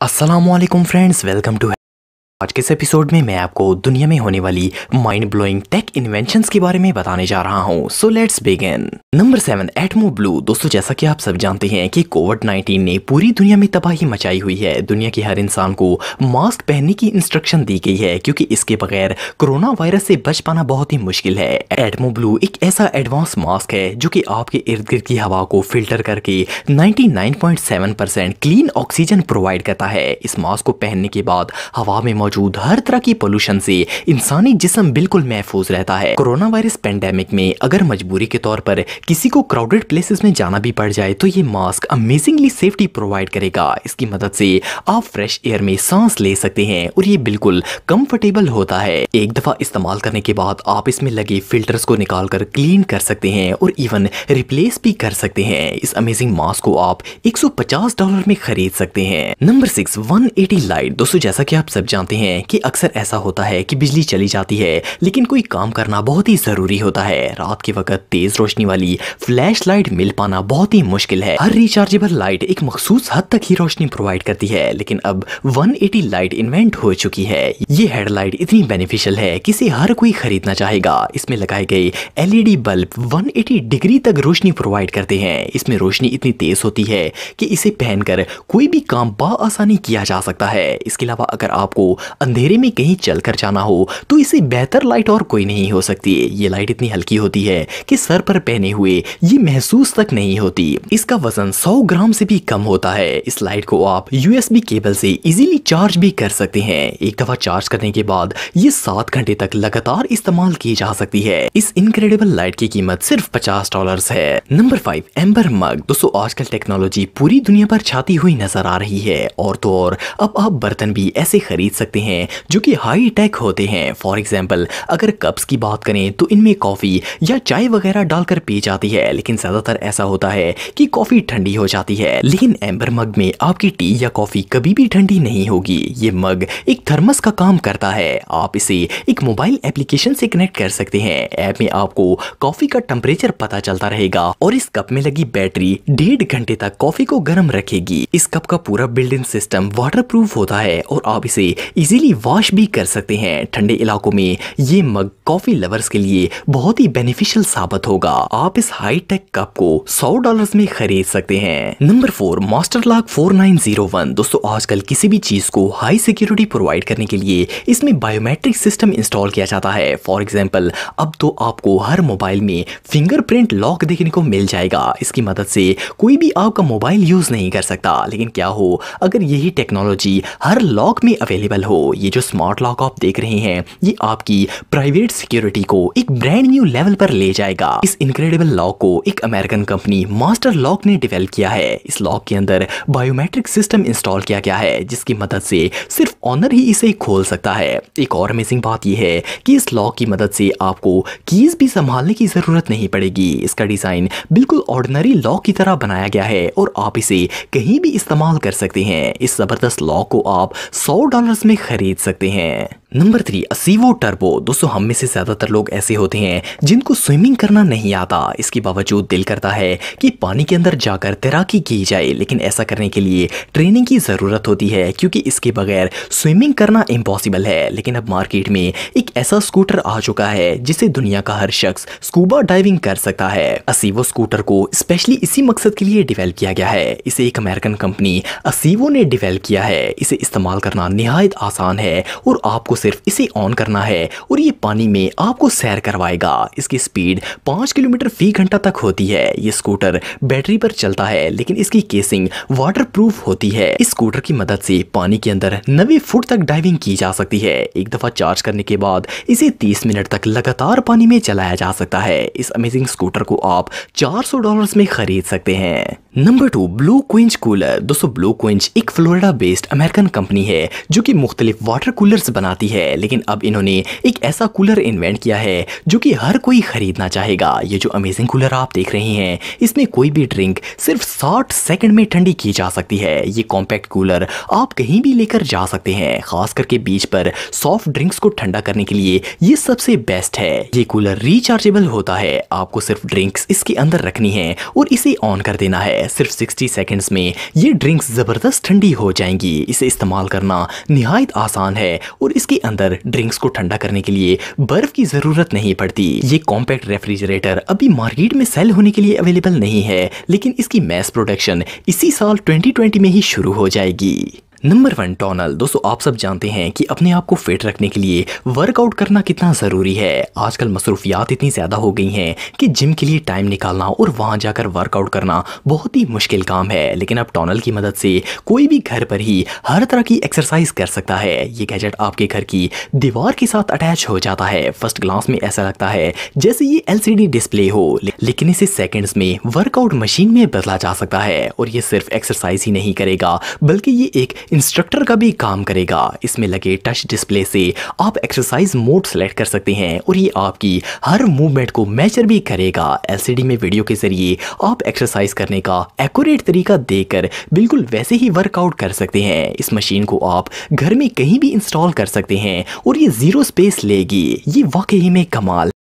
Assalamualaikum friends, welcome to आज के इस एपिसोड में मैं आपको दुनिया में होने वाली माइंड ब्लोइंग टेक इन्वेंशन के बारे में बताने जा रहा हूँ so let's begin number seven Atmo Blue दोस्तों जैसा कि आप सब जानते हैं कि कोविड 19 ने पूरी दुनिया में तबाही मचाई हुई है दुनिया के हर इंसान को मास्क पहनने की इंस्ट्रक्शन दी गई है क्योंकि इसके बगैर कोरोना वायरस से बच पाना बहुत ही मुश्किल है एटमो ब्लू एक ऐसा एडवांस मास्क है जो की आपके इर्द गिर्द की हवा को फिल्टर करके नाइन्टी क्लीन ऑक्सीजन प्रोवाइड करता है इस मास्क को पहनने के बाद हवा में मौजूद हर तरह की पोल्यूशन से इंसानी जिसम बिल्कुल महफूज रहता है कोरोना वायरस पेंडेमिक में अगर मजबूरी के तौर पर किसी को क्राउडेड प्लेसेस में जाना भी पड़ जाए तो ये मास्क अमेजिंगली सेफ्टी प्रोवाइड करेगा इसकी मदद से आप फ्रेश एयर में सांस ले सकते हैं और ये बिल्कुल कम्फर्टेबल होता है एक दफा इस्तेमाल करने के बाद आप इसमें लगे फिल्टर्स को निकाल कर क्लीन कर सकते हैं और इवन रिप्लेस भी कर सकते हैं इस अमेजिंग मास्क को आप 150 डॉलर में खरीद सकते हैं नंबर सिक्स 180 लाइट दोस्तों जैसा कि आप सब जानते हैं हैं कि अक्सर ऐसा होता है कि बिजली चली जाती है लेकिन कोई काम करना बहुत ही ज़रूरी होता है रात के वक्त तेज़ रोशनी वाली फ्लैश लाइट मिल पाना बहुत ही मुश्किल है हर रिचार्जेबल लाइट एक मखसूस हद तक ही रोशनी प्रोवाइड करती है लेकिन अब 180 लाइट इन्वेंट हो चुकी है ये हेडलाइट इतनी बेनिफिशियल है कि इसे हर कोई खरीदना चाहेगा इसमें लगाए गए एलईडी बल्ब 180 डिग्री तक रोशनी प्रोवाइड करते हैं इसमें रोशनी इतनी तेज होती है कि इसे पहनकर कोई भी काम बा आसानी किया जा सकता है इसके अलावा अगर आपको अंधेरे में कहीं चल कर जाना हो तो इसे बेहतर लाइट और कोई नहीं हो सकती ये लाइट इतनी हल्की होती है कि सर पर पहने हुए ये महसूस तक नहीं होती इसका वजन 100 ग्राम से भी कम होता है इस लाइट को आप यूएसबी केबल से इजीली चार्ज भी कर सकते हैं एक दफा चार्ज करने के बाद ये सात घंटे तक लगातार इस्तेमाल की जा सकती है इस इनक्रेडिबल लाइट की कीमत सिर्फ पचास डॉलर है नंबर फाइव एम्बर मग दोस्तों आजकल टेक्नोलॉजी पूरी दुनिया पर छाती हुई नजर आ रही है और तो और अब आप बर्तन भी ऐसे खरीद सकते होते हैं जो कि हाई टेक होते हैं फॉर एग्जाम्पल अगर कप्स की बात करें तो इनमें कॉफ़ी या चाय वगैरह डालकर पी जाती है लेकिन ज़्यादातर ऐसा होता है कि कॉफ़ी ठंडी हो जाती है लेकिन एम्बर मग में आपकी टी या कॉफ़ी कभी भी ठंडी नहीं होगी ये मग एक थर्मस का काम करता है आप इसे एक मोबाइल एप्लीकेशन से कनेक्ट कर सकते हैं ऐप में आपको कॉफ़ी का टेम्परेचर पता चलता रहेगा और इस कप में लगी बैटरी डेढ़ घंटे तक कॉफ़ी को गर्म रखेगी इस कप का पूरा बिल्ड इन सिस्टम वाटर होता है और आप इसे इजीली वॉश भी कर सकते हैं ठंडे इलाकों में ये मग कॉफी लवर्स के लिए बहुत ही बेनिफिशियल साबित होगा आप इस हाईटेक कप को सौ डॉलर में खरीद सकते हैं number four Master Lock four nine zero one दोस्तों आजकल किसी भी चीज को हाई सिक्योरिटी प्रोवाइड करने के लिए इसमें बायोमेट्रिक सिस्टम इंस्टॉल किया जाता है फॉर एग्जाम्पल अब तो आपको हर मोबाइल में फिंगरप्रिंट लॉक देखने को मिल जाएगा इसकी मदद से कोई भी आपका मोबाइल यूज नहीं कर सकता लेकिन क्या हो अगर यही टेक्नोलॉजी हर लॉक में अवेलेबल हो हो ये जो स्मार्ट लॉक आप देख रहे हैं ये आपकी प्राइवेट सिक्योरिटी को एक ब्रांड न्यू लेवल पर ले जाएगा इस इनक्रेडिबल लॉक को एक अमेरिकन कंपनी मास्टर लॉक ने डिवेल्प किया है इस लॉक के अंदर बायोमेट्रिक सिस्टम इंस्टॉल किया गया है जिसकी मदद से सिर्फ ऑनर ही इसे खोल सकता है एक और अमेजिंग बात यह है कि इस लॉक की मदद से आपको कीज भी संभालने की जरूरत नहीं पड़ेगी इसका डिजाइन बिल्कुल ऑर्डिनरी लॉक की तरह बनाया गया है और आप इसे कहीं भी इस्तेमाल कर सकते हैं इस जबरदस्त लॉक को आप सौ डॉलर्स में खरीद सकते हैं नंबर थ्री असीवो टर्बो दोस्तों हम में से ज़्यादातर लोग ऐसे होते हैं जिनको स्विमिंग करना नहीं आता इसके बावजूद दिल करता है कि पानी के अंदर जाकर तैराकी की जाए लेकिन ऐसा करने के लिए ट्रेनिंग की ज़रूरत होती है क्योंकि इसके बगैर स्विमिंग करना इम्पॉसिबल है लेकिन अब मार्केट में एक ऐसा स्कूटर आ चुका है जिसे दुनिया का हर शख्स स्कूबा डाइविंग कर सकता है असीवो स्कूटर को स्पेशली इसी मकसद के लिए डिवेल्प किया गया है इसे एक अमेरिकन कंपनी असीवो ने डिवेल्प किया है इसे इस्तेमाल करना निहायत आसान है और आपको सिर्फ इसे ऑन करना है और ये पानी में आपको सैर करवाएगा इसकी स्पीड पांच किलोमीटर फी घंटा तक होती है ये स्कूटर बैटरी पर चलता है लेकिन इसकी केसिंग वाटर प्रूफ होती है इस स्कूटर की मदद से पानी के अंदर नब्बे फुट तक डाइविंग की जा सकती है एक दफा चार्ज करने के बाद इसे तीस मिनट तक लगातार पानी में चलाया जा सकता है इस अमेजिंग स्कूटर को आप चार सौ डॉलर में खरीद सकते हैं number two Blue Quench cooler दोस्तों ब्लू क्विंच एक फ्लोरिडा बेस्ड अमेरिकन कंपनी है जो कि मुख्तलिफ वाटर कूलर्स बनाती है लेकिन अब इन्होंने एक ऐसा कूलर इन्वेंट किया है जो कि हर कोई खरीदना चाहेगा ये जो अमेजिंग कूलर आप देख रहे हैं इसमें कोई भी ड्रिंक सिर्फ साठ सेकेंड में ठंडी की जा सकती है ये कॉम्पैक्ट कूलर आप कहीं भी लेकर जा सकते हैं खास करके बीच पर सॉफ्ट ड्रिंक्स को ठंडा करने के लिए ये सबसे बेस्ट है ये कूलर रिचार्जेबल होता है आपको सिर्फ ड्रिंक्स इसके अंदर रखनी है और इसे ऑन कर देना है है सिर्फ 60 सेकेंड्स में ये ड्रिंक्स ज़बरदस्त ठंडी हो जाएंगी इसे इस्तेमाल करना नहायत आसान है और इसके अंदर ड्रिंक्स को ठंडा करने के लिए बर्फ की ज़रूरत नहीं पड़ती ये कॉम्पैक्ट रेफ्रिजरेटर अभी मार्केट में सेल होने के लिए अवेलेबल नहीं है लेकिन इसकी मैस प्रोडक्शन इसी साल 2020 में ही शुरू हो जाएगी नंबर वन टोनल दोस्तों आप सब जानते हैं कि अपने आप को फिट रखने के लिए वर्कआउट करना कितना ज़रूरी है आजकल मसरूफियात इतनी ज़्यादा हो गई हैं कि जिम के लिए टाइम निकालना और वहाँ जाकर वर्कआउट करना बहुत ही मुश्किल काम है लेकिन अब टॉनल की मदद से कोई भी घर पर ही हर तरह की एक्सरसाइज कर सकता है ये गैजेट आपके घर की दीवार के साथ अटैच हो जाता है फर्स्ट ग्लास में ऐसा लगता है जैसे ये एल डिस्प्ले हो लेकिन इसे सेकेंड्स में वर्कआउट मशीन में बदला जा सकता है और ये सिर्फ एक्सरसाइज ही नहीं करेगा बल्कि ये एक इंस्ट्रक्टर का भी काम करेगा इसमें लगे टच डिस्प्ले से आप एक्सरसाइज मोड सेलेक्ट कर सकते हैं और ये आपकी हर मूवमेंट को मेजर भी करेगा एलसीडी में वीडियो के जरिए आप एक्सरसाइज करने का एक्यूरेट तरीका देकर बिल्कुल वैसे ही वर्कआउट कर सकते हैं इस मशीन को आप घर में कहीं भी इंस्टॉल कर सकते हैं और ये ज़ीरो स्पेस लेगी ये वाकई में कमाल